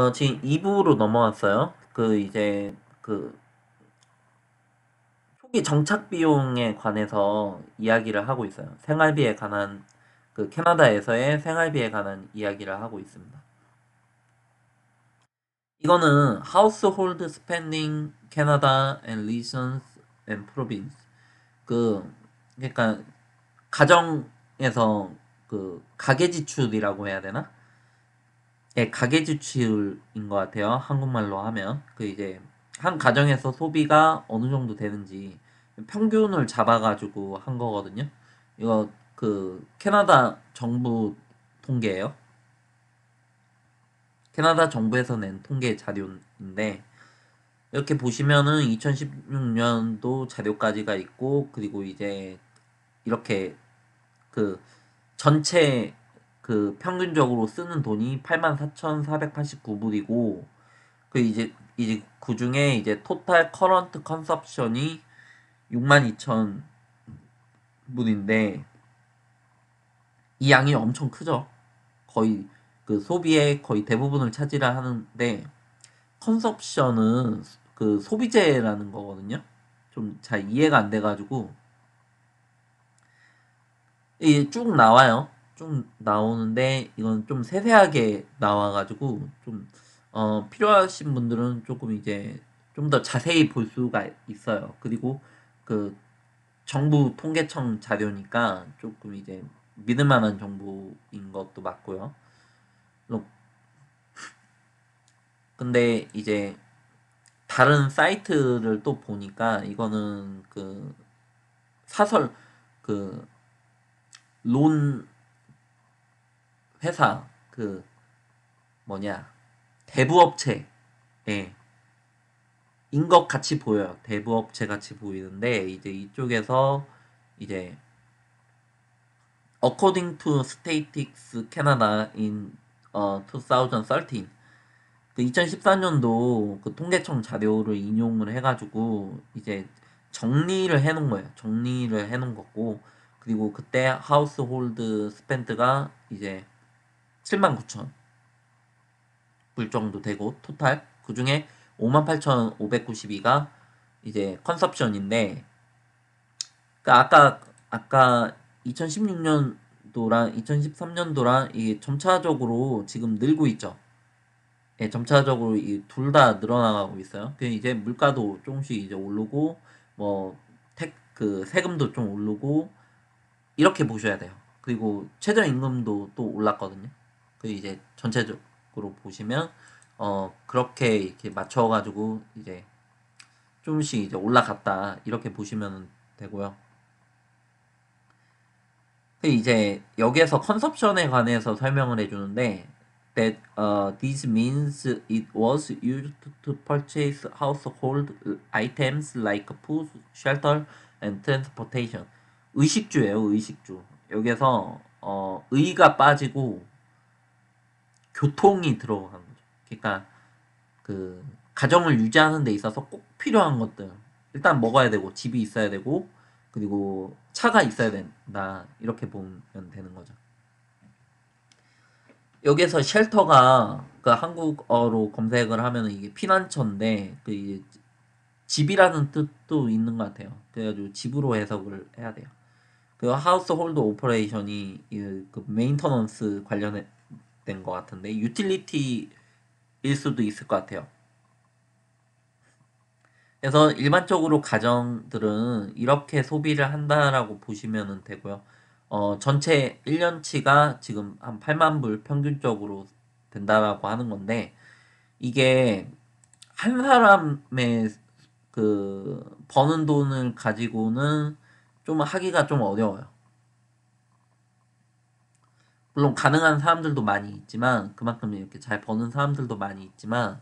어, 지금 2부로 넘어왔어요. 그 이제 그 초기 정착 비용에 관해서 이야기를 하고 있어요. 생활비에 관한 그 캐나다에서의 생활비에 관한 이야기를 하고 있습니다. 이거는 Household Spending Canada and Regions and Province 그 그러니까 가정에서 그 가계 지출이라고 해야 되나? 예, 가계 지출인 것 같아요. 한국말로 하면 그 이제 한 가정에서 소비가 어느 정도 되는지 평균을 잡아가지고 한 거거든요. 이거 그 캐나다 정부 통계예요. 캐나다 정부에서 낸 통계 자료인데 이렇게 보시면은 2016년도 자료까지가 있고 그리고 이제 이렇게 그 전체 그 평균적으로 쓰는 돈이 84,489불이고 그 이제 이제 그 중에 이제 토탈 커런트 컨섭션이 62,000불인데 이 양이 엄청 크죠. 거의 그 소비의 거의 대부분을 차지를 하는데 컨섭션은 그 소비재라는 거거든요. 좀 잘 이해가 안 돼가지고 이게 쭉 나와요. 좀 나오는데 이건 좀 세세하게 나와가지고 좀 어, 필요하신 분들은 조금 이제 좀 더 자세히 볼 수가 있어요. 그리고 그 정부 통계청 자료니까 조금 이제 믿을 만한 정보인 것도 맞고요. 근데 이제 다른 사이트를 또 보니까 이거는 그 사설 그론 회사 그 뭐냐 대부업체에 인것 같이 보여요. 대부업체 같이 보이는데 이제 이쪽에서 이제 According to Statistics Canada in 어, 2013그 2014년도 그 통계청 자료를 인용을 해가지고 이제 정리를 해놓은 거예요. 정리를 해놓은 거고 그리고 그때 하우스홀드 스펜트가 이제 79,000불 정도 되고 토탈 그 중에 58,592가 이제 컨섭션인데 그러니까 아까 아까 2016년도랑 2013년도랑 이게 점차적으로 지금 늘고 있죠. 예, 점차적으로 이 둘 다 늘어나가고 있어요. 그 이제 물가도 조금씩 이제 오르고 뭐 택 그 세금도 좀 오르고 이렇게 보셔야 돼요. 그리고 최저임금도 또 올랐거든요. 그 이제 전체적으로 보시면 어 그렇게 이렇게 맞춰가지고 이제 조금씩 이제 올라갔다 이렇게 보시면 되고요. 그 이제 여기에서 컨섭션에 관해서 설명을 해주는데 that uh, this means it was used to purchase household items like food, shelter, and transportation. 의식주예요, 의식주. 여기서 어, 의가 빠지고 교통이 들어간 거죠. 그러니까 그 가정을 유지하는 데 있어서 꼭 필요한 것들 일단 먹어야 되고 집이 있어야 되고 그리고 차가 있어야 된다 이렇게 보면 되는 거죠. 여기에서 쉘터가 그 한국어로 검색을 하면 이게 피난처인데 그 집이라는 뜻도 있는 것 같아요. 그래가지고 집으로 해석을 해야 돼요. 그 하우스홀드 오퍼레이션이 그 메인터넌스 관련해 된것 같은데 유틸리티일 수도 있을 것 같아요. 그래서 일반적으로 가정들은 이렇게 소비를 한다라고 보시면 되고요. 어, 전체 1년치가 지금 한 8만 불 평균적으로 된다라고 하는 건데 이게 한 사람의 그 버는 돈을 가지고는 좀 하기가 좀 어려워요. 물론 가능한 사람들도 많이 있지만 그만큼 이렇게 잘 버는 사람들도 많이 있지만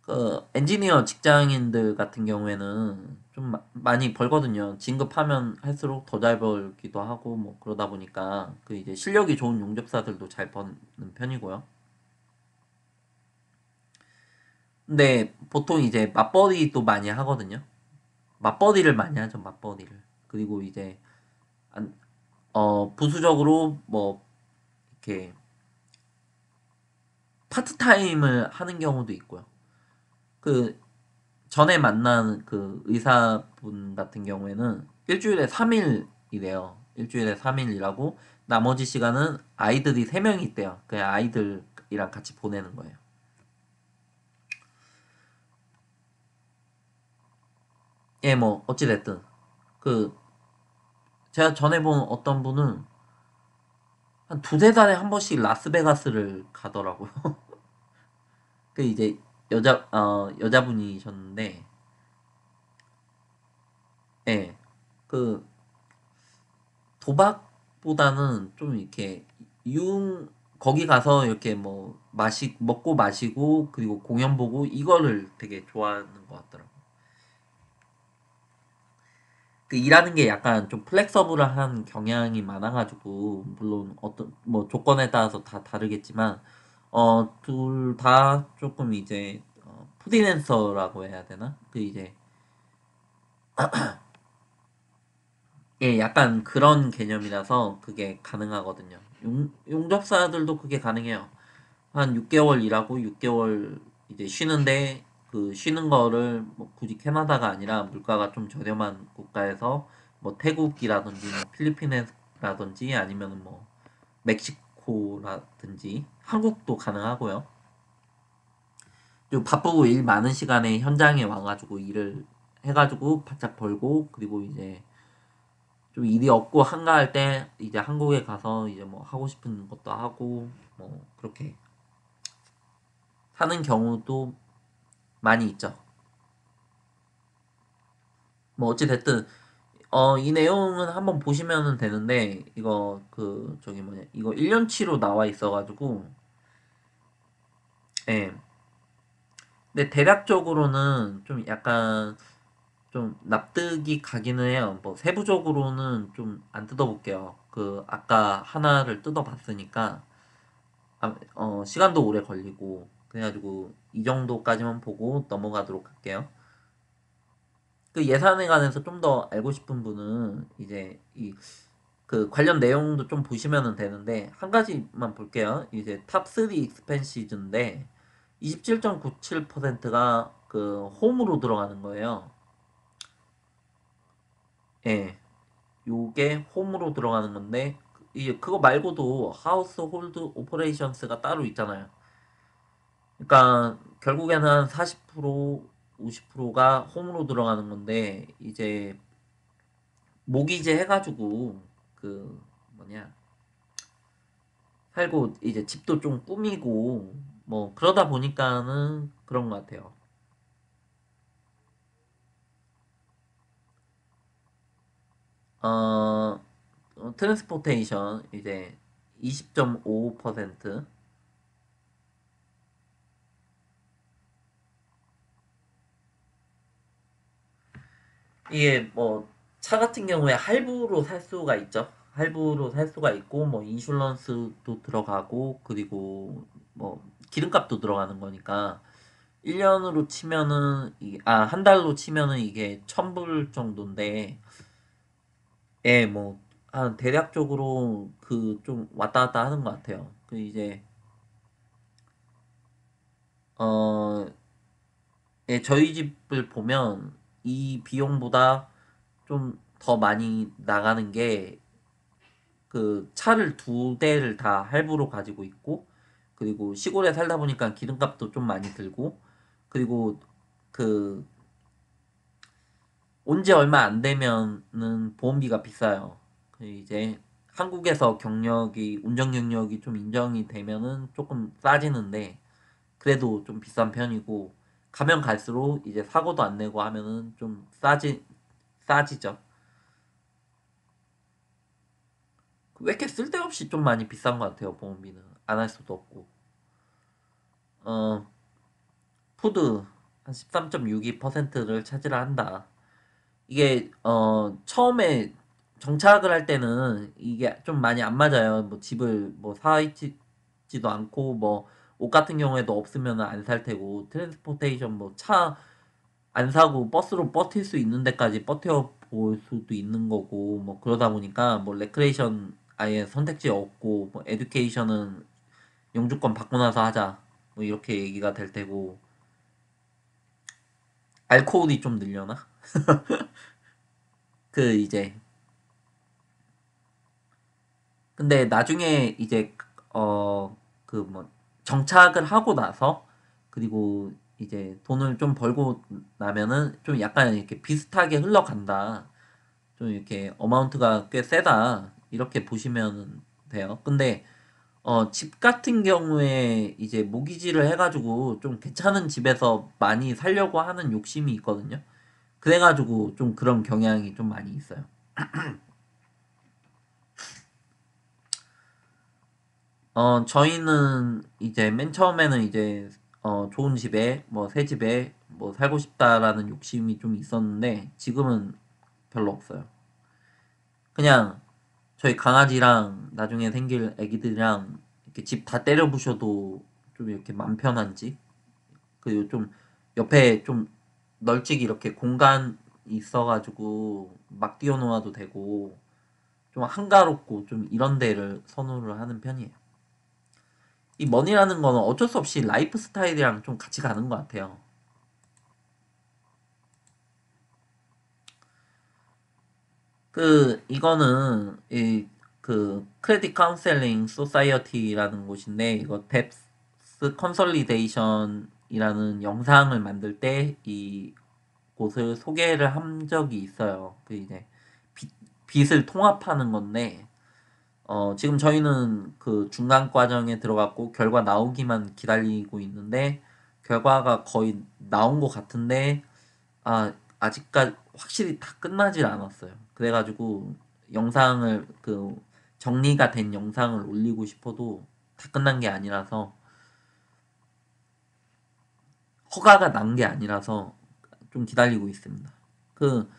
그 엔지니어 직장인들 같은 경우에는 좀 마, 많이 벌거든요. 진급하면 할수록 더 잘 벌기도 하고 뭐 그러다 보니까 그 이제 실력이 좋은 용접사들도 잘 버는 편이고요. 근데 보통 이제 맞벌이도 많이 하거든요. 맞벌이를 많이 하죠. 맞벌이를. 그리고 이제 어, 부수적으로 뭐 이렇게 파트타임을 하는 경우도 있고요. 그 전에 만난 그 의사분 같은 경우에는 일주일에 3일이래요. 일주일에 3일 이라고 나머지 시간은 아이들이 3명이 있대요. 그냥 아이들이랑 같이 보내는 거예요. 예, 뭐 어찌 됐든 그 제가 전에 본 어떤 분은 한 두세 달에 한 번씩 라스베가스를 가더라고요. 그 이제 여자 어 여자분이셨는데 예. 그 도박보다는 좀 이렇게 융 거기 가서 이렇게 뭐 마시 먹고 마시고 그리고 공연 보고 이거를 되게 좋아하는 것 같더라고요. 그 일하는 게 약간 좀 플렉서블한 경향이 많아가지고 물론 어떤 뭐 조건에 따라서 다 다르겠지만 어 둘 다 조금 이제 어, 프리랜서라고 해야 되나 그 이제 예 약간 그런 개념이라서 그게 가능하거든요 용, 용접사들도 그게 가능해요 한 6개월 일하고 6개월 이제 쉬는데 그 쉬는 거를 뭐 굳이 캐나다가 아니라 물가가 좀 저렴한 국가에서 뭐 태국이라든지 뭐 필리핀이라든지 아니면 뭐 멕시코라든지 한국도 가능하고요. 좀 바쁘고 일 많은 시간에 현장에 와가지고 일을 해가지고 바짝 벌고 그리고 이제 좀 일이 없고 한가할 때 이제 한국에 가서 이제 뭐 하고 싶은 것도 하고 뭐 그렇게 사는 경우도 많이 있죠. 뭐 어찌됐든 어, 이 내용은 한번 보시면 되는데 이거 그 저기 뭐냐 이거 1년치로 나와 있어가지고 예. 근데 대략적으로는 좀 약간 좀 납득이 가기는 해요. 뭐 세부적으로는 좀 안 뜯어볼게요. 그 아까 하나를 뜯어봤으니까 아, 어, 시간도 오래 걸리고 그래가지고 이 정도까지만 보고 넘어가도록 할게요. 그 예산에 관해서 좀 더 알고 싶은 분은 이제 이 그 관련 내용도 좀 보시면 되는데 한 가지만 볼게요. 이제 탑3 익스펜시즈인데 27.97%가 그 홈으로 들어가는 거예요. 예. 요게 홈으로 들어가는 건데 이제 그거 말고도 하우스 홀드 오퍼레이션스가 따로 있잖아요. 그러니까 결국에는 한 40%, 50%가 홈으로 들어가는 건데 이제 모기제 해가지고 그 뭐냐 살고 이제 집도 좀 꾸미고 뭐 그러다 보니까는 그런 것 같아요. 어 트랜스포테이션 이제 20.5% 이게 뭐 차 같은 경우에 할부로 살 수가 있죠. 할부로 살 수가 있고 뭐 인슐런스도 들어가고 그리고 뭐 기름값도 들어가는 거니까 1년으로 치면은 아 한 달로 치면은 이게 1000불 정도인데 예, 뭐한 대략적으로 그 좀 왔다 갔다 하는 것 같아요. 그 이제 어 예, 저희 집을 보면 이 비용보다 좀 더 많이 나가는 게 그 차를 두 대를 다 할부로 가지고 있고 그리고 시골에 살다 보니까 기름값도 좀 많이 들고 그리고 그 온지 얼마 안 되면은 보험비가 비싸요. 그 이제 한국에서 경력이 운전 경력이 좀 인정이 되면은 조금 싸지는데 그래도 좀 비싼 편이고 가면 갈수록 이제 사고도 안 내고 하면은 좀 싸지 싸지죠. 왜 이렇게 쓸데없이 좀 많이 비싼 것 같아요 보험비는 안 할 수도 없고 어 푸드 한 13.62%를 차지를 한다 이게 어 처음에 정착을 할 때는 이게 좀 많이 안 맞아요 뭐 집을 뭐 사있지도 않고 뭐옷 같은 경우에도 없으면 안 살 테고 트랜스포테이션 뭐 차 안 사고 버스로 버틸 수 있는 데까지 버텨 볼 수도 있는 거고 뭐 그러다 보니까 뭐 레크레이션 아예 선택지 없고 뭐 에듀케이션은 영주권 받고 나서 하자 뭐 이렇게 얘기가 될 테고 알코올이 좀 늘려나? 그 이제 근데 나중에 이제 어그뭐 정착을 하고 나서 그리고 이제 돈을 좀 벌고 나면은 좀 약간 이렇게 비슷하게 흘러간다. 좀 이렇게 어마운트가 꽤 세다. 이렇게 보시면 돼요. 근데 어, 집 같은 경우에 이제 모기지를 해가지고 좀 괜찮은 집에서 많이 살려고 하는 욕심이 있거든요. 그래가지고 좀 그런 경향이 좀 많이 있어요. 어, 저희는 이제 맨 처음에는 이제 어, 좋은 집에 뭐 새 집에 뭐 살고 싶다라는 욕심이 좀 있었는데 지금은 별로 없어요. 그냥 저희 강아지랑 나중에 생길 애기들이랑 이렇게 집 다 때려 부셔도 좀 이렇게 마음 편한 지 그리고 좀 옆에 좀 널찍이 이렇게 공간 있어가지고 막 뛰어놓아도 되고 좀 한가롭고 좀 이런 데를 선호를 하는 편이에요. 이 머니라는 거는 어쩔 수 없이 라이프 스타일이랑 좀 같이 가는 것 같아요. 그 이거는 이 그 크레딧 카운셀링 소사이어티라는 곳인데 이거 뎁스 컨설리데이션이라는 영상을 만들 때 이 곳을 소개를 한 적이 있어요. 그 이제 빛, 빛을 통합하는 건데 어, 지금 저희는 그 중간 과정에 들어갔고 결과 나오기만 기다리고 있는데 결과가 거의 나온 것 같은데 아 아직까지 확실히 다 끝나질 않았어요. 그래가지고 영상을 그 정리가 된 영상을 올리고 싶어도 다 끝난 게 아니라서 허가가 난 게 아니라서 좀 기다리고 있습니다. 그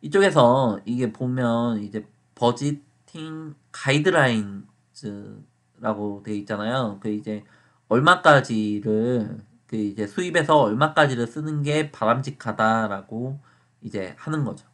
이쪽에서 이게 보면 이제 버짓 마케 가이드라인즈라고 돼 있잖아요. 그 이제 얼마까지를 그 이제 수입에서 얼마까지를 쓰는 게 바람직하다라고 이제 하는 거죠.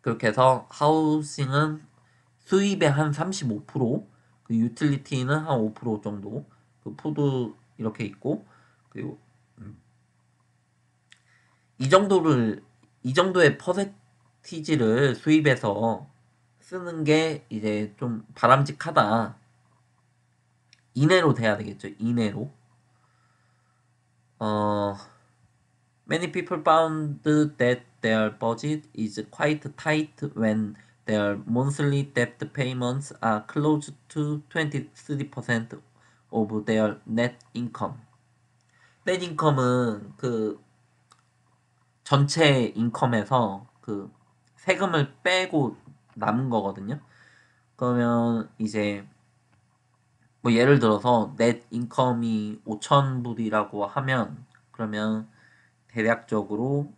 그렇게 해서 하우싱은 수입의 한 35%, 그 유틸리티는 한 5% 정도, 그 포드 이렇게 있고 그리고 음. 이 정도를 이 정도의 퍼센티지를 수입해서 쓰는 게 이제 좀 바람직하다. 이내로 돼야 되겠죠. 이내로. 어, many people found that their budget is quite tight when their monthly debt payments are close to 23% of their net income. net income은 그 전체 인컴에서 그 세금을 빼고 남은 거거든요. 그러면 이제 뭐 예를 들어서 넷 인컴이 5천불이라고 하면 그러면 대략적으로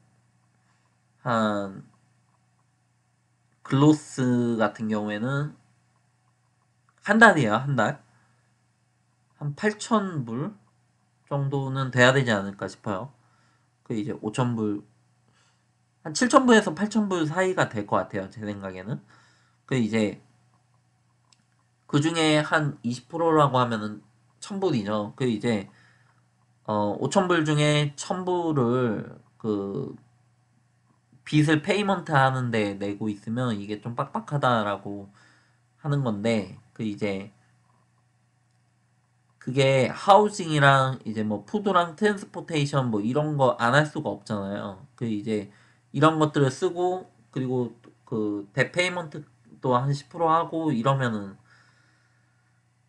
한 글로스 같은 경우에는 한달이야한 달. 한8천불 정도는 돼야 되지 않을까 싶어요. 그 이제 5천불 한 7,000부에서 8,000부 사이가 될 것 같아요. 제 생각에는. 그 이제 그 중에 한 20%라고 하면은 1,000불이죠. 그 이제 어 5,000불 중에 1,000불을 그 빚을 페이먼트 하는데 내고 있으면 이게 좀 빡빡하다라고 하는 건데 그 이제 그게 하우징이랑 이제 뭐 푸드랑 트랜스포테이션 뭐 이런 거 안 할 수가 없잖아요. 그 이제 이런 것들을 쓰고 그리고 그 대페이먼트도 한10% 하고 이러면은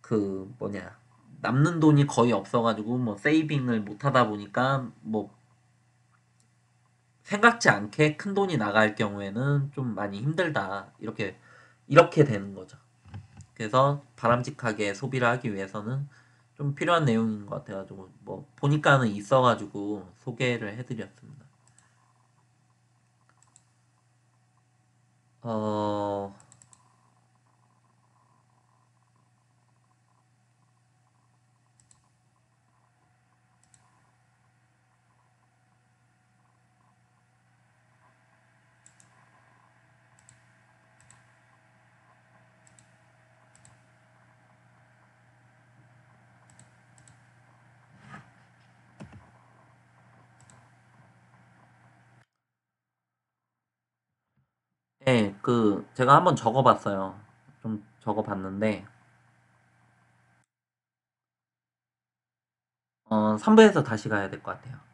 그 뭐냐 남는 돈이 거의 없어가지고 뭐 세이빙을 못하다 보니까 뭐 생각지 않게 큰 돈이 나갈 경우에는 좀 많이 힘들다 이렇게 이렇게 되는 거죠. 그래서 바람직하게 소비를 하기 위해서는 좀 필요한 내용인 것 같아가지고 뭐 보니까는 있어가지고 소개를 해드렸습니다. 어 네, 그 제가 한번 적어봤어요. 좀 적어봤는데 어, 3부에서 다시 가야 될 것 같아요.